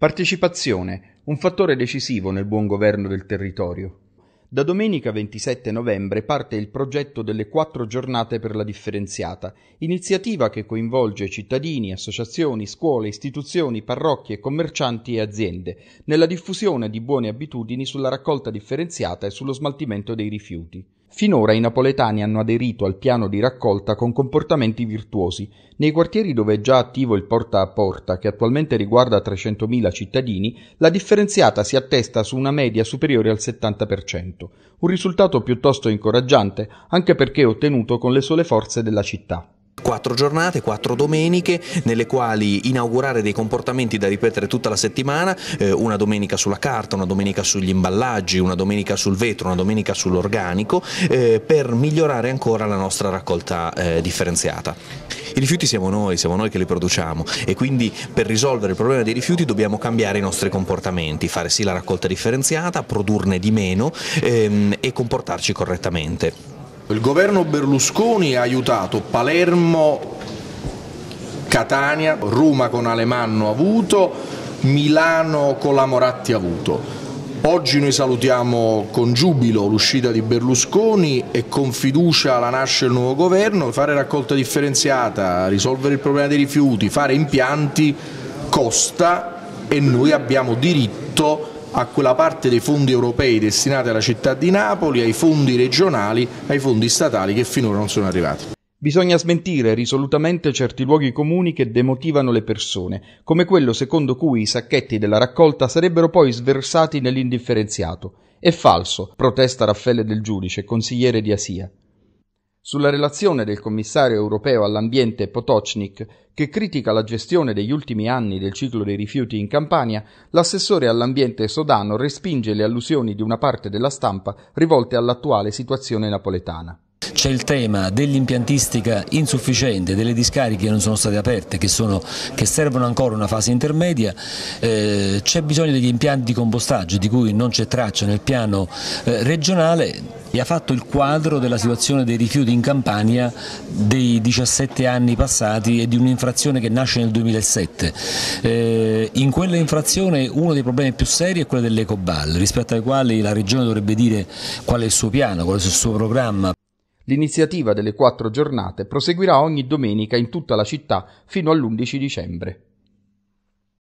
Partecipazione, un fattore decisivo nel buon governo del territorio. Da domenica 27 novembre parte il progetto delle quattro giornate per la differenziata, iniziativa che coinvolge cittadini, associazioni, scuole, istituzioni, parrocchie, commercianti e aziende, nella diffusione di buone abitudini sulla raccolta differenziata e sullo smaltimento dei rifiuti. Finora i napoletani hanno aderito al piano di raccolta con comportamenti virtuosi. Nei quartieri dove è già attivo il porta a porta, che attualmente riguarda 300.000 cittadini, la differenziata si attesta su una media superiore al 70%, un risultato piuttosto incoraggiante anche perché ottenuto con le sole forze della città quattro giornate, quattro domeniche nelle quali inaugurare dei comportamenti da ripetere tutta la settimana, eh, una domenica sulla carta, una domenica sugli imballaggi, una domenica sul vetro, una domenica sull'organico, eh, per migliorare ancora la nostra raccolta eh, differenziata. I rifiuti siamo noi, siamo noi che li produciamo e quindi per risolvere il problema dei rifiuti dobbiamo cambiare i nostri comportamenti, fare sì la raccolta differenziata, produrne di meno ehm, e comportarci correttamente. Il governo Berlusconi ha aiutato Palermo, Catania, Roma con Alemanno avuto, Milano con la Moratti avuto. Oggi noi salutiamo con giubilo l'uscita di Berlusconi e con fiducia la nasce il nuovo governo, fare raccolta differenziata, risolvere il problema dei rifiuti, fare impianti costa e noi abbiamo diritto a quella parte dei fondi europei destinati alla città di Napoli, ai fondi regionali, ai fondi statali che finora non sono arrivati. Bisogna smentire risolutamente certi luoghi comuni che demotivano le persone, come quello secondo cui i sacchetti della raccolta sarebbero poi sversati nell'indifferenziato. È falso, protesta Raffaele del Giudice, consigliere di Asia sulla relazione del commissario europeo all'ambiente Potocnik, che critica la gestione degli ultimi anni del ciclo dei rifiuti in Campania, l'assessore all'ambiente Sodano respinge le allusioni di una parte della stampa rivolte all'attuale situazione napoletana. C'è il tema dell'impiantistica insufficiente, delle discariche che non sono state aperte, che, sono, che servono ancora una fase intermedia, eh, c'è bisogno degli impianti di compostaggio di cui non c'è traccia nel piano eh, regionale, e ha fatto il quadro della situazione dei rifiuti in Campania dei 17 anni passati e di un'infrazione che nasce nel 2007. Eh, in quella infrazione uno dei problemi più seri è quello dell'Ecobal, rispetto ai quali la Regione dovrebbe dire qual è il suo piano, qual è il suo programma. L'iniziativa delle quattro giornate proseguirà ogni domenica in tutta la città fino all'11 dicembre.